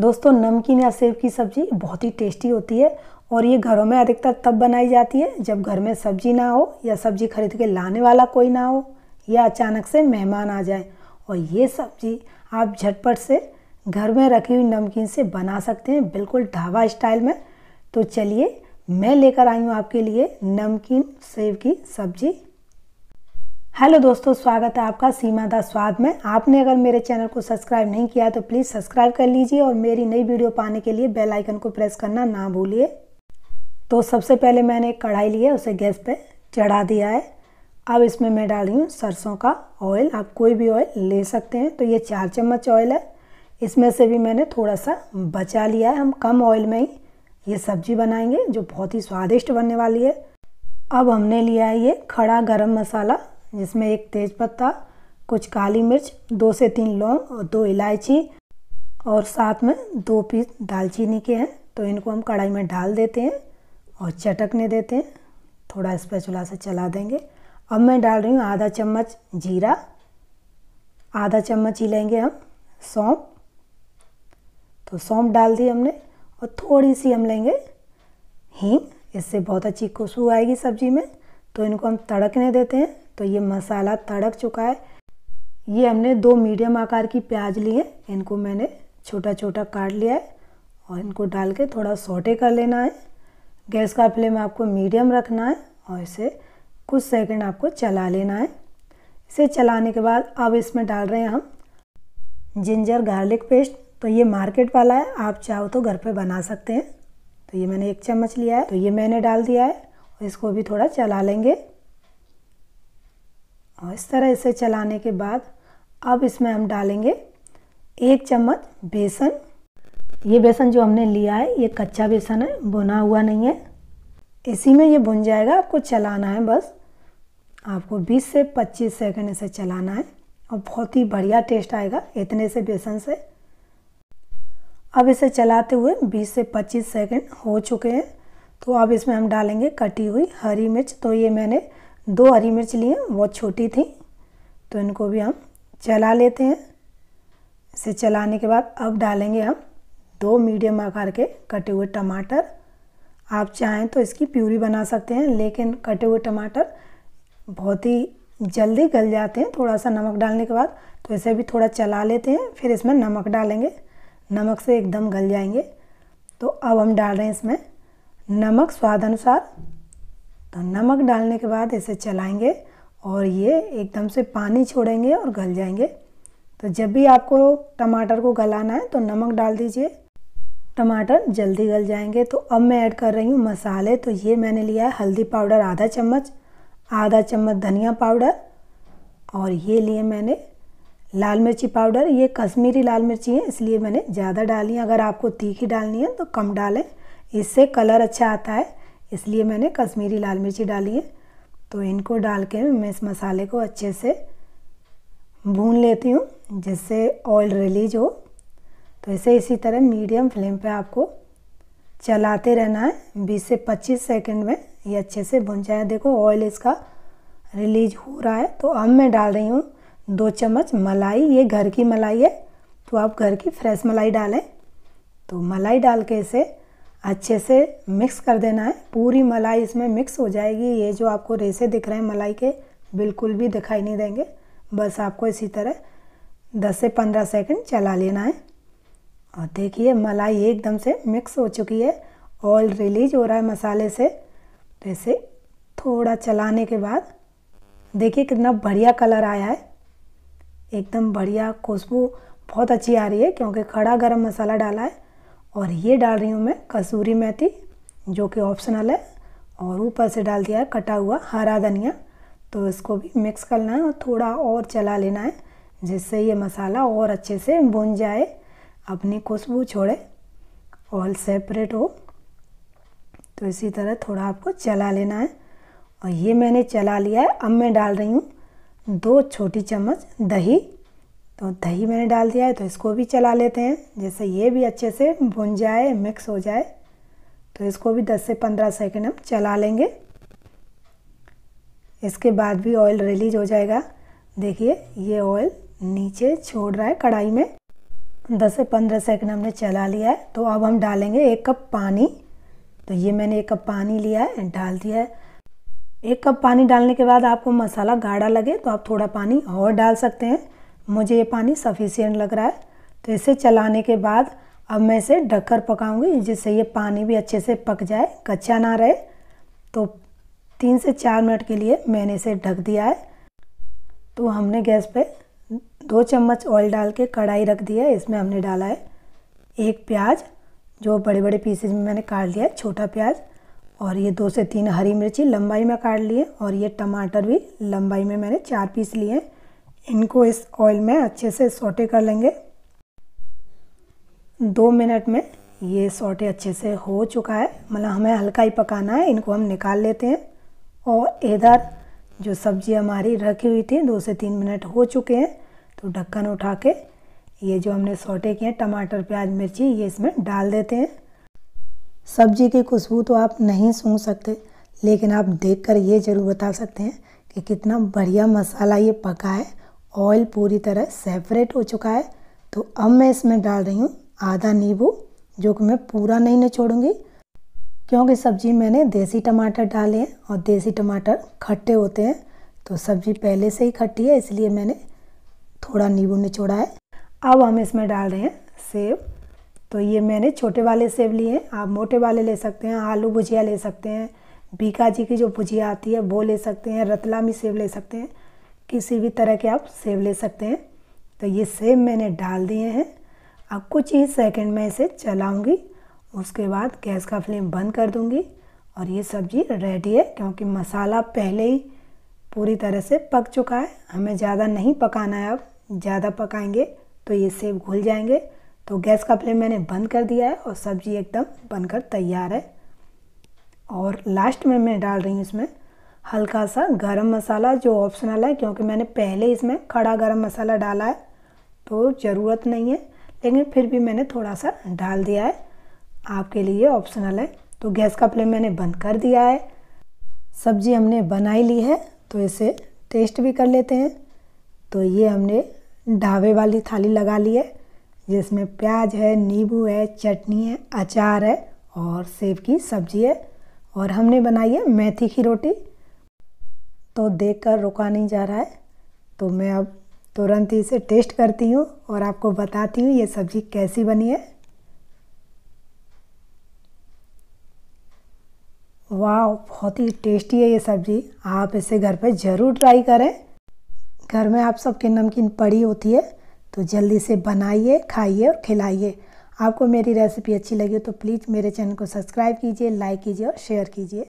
दोस्तों नमकीन या सेब की सब्ज़ी बहुत ही टेस्टी होती है और ये घरों में अधिकतर तब बनाई जाती है जब घर में सब्जी ना हो या सब्जी खरीद के लाने वाला कोई ना हो या अचानक से मेहमान आ जाए और ये सब्ज़ी आप झटपट से घर में रखी हुई नमकीन से बना सकते हैं बिल्कुल ढाबा स्टाइल में तो चलिए मैं लेकर आई हूँ आपके लिए नमकीन सेब की सब्ज़ी हेलो दोस्तों स्वागत है आपका सीमा दा स्वाद में आपने अगर मेरे चैनल को सब्सक्राइब नहीं किया तो प्लीज़ सब्सक्राइब कर लीजिए और मेरी नई वीडियो पाने के लिए बेल आइकन को प्रेस करना ना भूलिए तो सबसे पहले मैंने एक कढ़ाई ली है उसे गैस पे चढ़ा दिया है अब इसमें मैं डाल रही हूँ सरसों का ऑयल आप कोई भी ऑयल ले सकते हैं तो ये चार चम्मच ऑयल है इसमें से भी मैंने थोड़ा सा बचा लिया है हम कम ऑयल में ही ये सब्जी बनाएंगे जो बहुत ही स्वादिष्ट बनने वाली है अब हमने लिया है ये खड़ा गरम मसाला जिसमें एक तेज़पत्ता कुछ काली मिर्च दो से तीन लौंग और दो इलायची और साथ में दो पीस दालचीनी के हैं तो इनको हम कढ़ाई में डाल देते हैं और चटकने देते हैं थोड़ा स्पैचुला से चला देंगे अब मैं डाल रही हूँ आधा चम्मच जीरा आधा चम्मच ही लेंगे हम सौंप तो सौंप डाल दी हमने और थोड़ी सी हम लेंगे हींग इससे बहुत अच्छी खुशबू आएगी सब्ज़ी में तो इनको हम तड़कने देते हैं तो ये मसाला तड़क चुका है ये हमने दो मीडियम आकार की प्याज ली है इनको मैंने छोटा छोटा काट लिया है और इनको डाल के थोड़ा सोटे कर लेना है गैस का फ्लेम आपको मीडियम रखना है और इसे कुछ सेकंड आपको चला लेना है इसे चलाने के बाद अब इसमें डाल रहे हैं हम जिंजर गार्लिक पेस्ट तो ये मार्केट वाला है आप चाहो तो घर पे बना सकते हैं तो ये मैंने एक चम्मच लिया है तो ये मैंने डाल दिया है इसको भी थोड़ा चला लेंगे और इस तरह इसे चलाने के बाद अब इसमें हम डालेंगे एक चम्मच बेसन ये बेसन जो हमने लिया है ये कच्चा बेसन है बुना हुआ नहीं है इसी में ये बुन जाएगा आपको चलाना है बस आपको 20 से 25 सेकंड इसे चलाना है और बहुत ही बढ़िया टेस्ट आएगा इतने से बेसन से अब इसे चलाते हुए 20 से 25 सेकंड हो चुके हैं तो अब इसमें हम डालेंगे कटी हुई हरी मिर्च तो ये मैंने दो हरी मिर्च लिए बहुत छोटी थी तो इनको भी हम चला लेते हैं इसे चलाने के बाद अब डालेंगे हम दो मीडियम आकार के कटे हुए टमाटर आप चाहें तो इसकी प्यूरी बना सकते हैं लेकिन कटे हुए टमाटर बहुत ही जल्दी गल जाते हैं थोड़ा सा नमक डालने के बाद तो इसे भी थोड़ा चला लेते हैं फिर इसमें नमक डालेंगे नमक से एकदम गल जाएंगे तो अब हम डाल रहे हैं इसमें नमक स्वाद अनुसार तो नमक डालने के बाद इसे चलाएंगे और ये एकदम से पानी छोड़ेंगे और गल जाएंगे तो जब भी आपको टमाटर को गलाना है तो नमक डाल दीजिए टमाटर जल्दी गल जाएंगे तो अब मैं ऐड कर रही हूँ मसाले तो ये मैंने लिया है हल्दी पाउडर आधा चम्मच आधा चम्मच धनिया पाउडर और ये लिए मैंने लाल मिर्ची पाउडर ये कश्मीरी लाल मिर्ची है इसलिए मैंने ज़्यादा डाली है अगर आपको तीखी डालनी है तो कम डालें इससे कलर अच्छा आता है इसलिए मैंने कश्मीरी लाल मिर्ची डाली है तो इनको डाल के मैं इस मसाले को अच्छे से भून लेती हूँ जिससे ऑयल रिलीज हो तो इसे इसी तरह मीडियम फ्लेम पे आपको चलाते रहना है 20 से 25 सेकंड में ये अच्छे से भुन जाए देखो ऑयल इसका रिलीज हो रहा है तो अब मैं डाल रही हूँ दो चम्मच मलाई ये घर की मलाई है तो आप घर की फ्रेश मलाई डालें तो मलाई डाल के इसे अच्छे से मिक्स कर देना है पूरी मलाई इसमें मिक्स हो जाएगी ये जो आपको रेसे दिख रहे हैं मलाई के बिल्कुल भी दिखाई नहीं देंगे बस आपको इसी तरह 10 से 15 सेकंड चला लेना है और देखिए मलाई एकदम से मिक्स हो चुकी है ऑयल रिलीज हो रहा है मसाले से तो थोड़ा चलाने के बाद देखिए कितना बढ़िया कलर आया है एकदम बढ़िया खुशबू बहुत अच्छी आ रही है क्योंकि खड़ा गर्म मसाला डाला है और ये डाल रही हूँ मैं कसूरी मेथी जो कि ऑप्शनल है और ऊपर से डाल दिया है कटा हुआ हरा धनिया तो इसको भी मिक्स करना है और थोड़ा और चला लेना है जिससे ये मसाला और अच्छे से भुन जाए अपनी खुशबू छोड़े और सेपरेट हो तो इसी तरह थोड़ा आपको चला लेना है और ये मैंने चला लिया है अब मैं डाल रही हूँ दो छोटी चम्मच दही तो दही मैंने डाल दिया है तो इसको भी चला लेते हैं जैसे ये भी अच्छे से भुन जाए मिक्स हो जाए तो इसको भी 10 से 15 सेकंड हम चला लेंगे इसके बाद भी ऑयल रिलीज हो जाएगा देखिए ये ऑयल नीचे छोड़ रहा है कढ़ाई में 10 से 15 सेकंड हमने चला लिया है तो अब हम डालेंगे एक कप पानी तो ये मैंने एक कप पानी लिया है डाल दिया है एक कप पानी डालने के बाद आपको मसाला गाढ़ा लगे तो आप थोड़ा पानी और डाल सकते हैं मुझे ये पानी सफिशियंट लग रहा है तो इसे चलाने के बाद अब मैं इसे ढककर पकाऊंगी जिससे ये पानी भी अच्छे से पक जाए कच्चा ना रहे तो तीन से चार मिनट के लिए मैंने इसे ढक दिया है तो हमने गैस पे दो चम्मच ऑयल डाल के कढ़ाई रख दिया है इसमें हमने डाला है एक प्याज जो बड़े बड़े पीसेज में मैंने काट लिया है छोटा प्याज और ये दो से तीन हरी मिर्ची लंबाई में काट लिए और ये टमाटर भी लंबाई में मैंने चार पीस लिए हैं इनको इस ऑयल में अच्छे से सोटे कर लेंगे दो मिनट में ये सोटे अच्छे से हो चुका है मतलब हमें हल्का ही पकाना है इनको हम निकाल लेते हैं और इधर जो सब्ज़ी हमारी रखी हुई थी दो से तीन मिनट हो चुके हैं तो ढक्कन उठा के ये जो हमने सोटे किए टमाटर प्याज मिर्ची ये इसमें डाल देते हैं सब्जी की खुशबू तो आप नहीं सूंघ सकते लेकिन आप देखकर ये ज़रूर बता सकते हैं कि कितना बढ़िया मसाला ये पका है ऑयल पूरी तरह सेपरेट हो चुका है तो अब मैं इसमें डाल रही हूँ आधा नींबू जो कि मैं पूरा नहीं निचोड़ूंगी क्योंकि सब्ज़ी मैंने देसी टमाटर डाले हैं और देसी टमाटर खट्टे होते हैं तो सब्ज़ी पहले से ही खट्टी है इसलिए मैंने थोड़ा नींबू निचोड़ा है अब हम इसमें डाल रहे हैं सेब तो ये मैंने छोटे वाले सेब लिए हैं आप मोटे वाले ले सकते हैं आलू भुजिया ले सकते हैं बीका जी की जो भुजिया आती है वो ले सकते हैं रतलामी सेब ले सकते हैं किसी भी तरह के आप सेब ले सकते हैं तो ये सेब मैंने डाल दिए हैं अब कुछ ही सेकंड में इसे चलाऊंगी उसके बाद गैस का फ्लेम बंद कर दूंगी और ये सब्ज़ी रेडी है क्योंकि मसाला पहले ही पूरी तरह से पक चुका है हमें ज़्यादा नहीं पकाना है अब ज़्यादा पकाएंगे तो ये सेब घुल जाएंगे तो गैस का फ्लेम मैंने बंद कर दिया है और सब्ज़ी एकदम बनकर तैयार है और लास्ट में मैं डाल रही हूँ इसमें हल्का सा गरम मसाला जो ऑप्शनल है क्योंकि मैंने पहले इसमें खड़ा गरम मसाला डाला है तो ज़रूरत नहीं है लेकिन फिर भी मैंने थोड़ा सा डाल दिया है आपके लिए ऑप्शनल है तो गैस का फ्लेम मैंने बंद कर दिया है सब्ज़ी हमने बनाई ली है तो इसे टेस्ट भी कर लेते हैं तो ये हमने ढाबे वाली थाली लगा ली है जिसमें प्याज है नींबू है चटनी है अचार है और सेब की सब्ज़ी है और हमने बनाई है मेथी की रोटी तो देख कर रुका नहीं जा रहा है तो मैं अब तुरंत ही इसे टेस्ट करती हूँ और आपको बताती हूँ ये सब्ज़ी कैसी बनी है वाह बहुत ही टेस्टी है ये सब्ज़ी आप इसे घर पे ज़रूर ट्राई करें घर में आप सबके नमकीन पड़ी होती है तो जल्दी से बनाइए खाइए और खिलाइए आपको मेरी रेसिपी अच्छी लगी तो प्लीज़ मेरे चैनल को सब्सक्राइब कीजिए लाइक कीजिए और शेयर कीजिए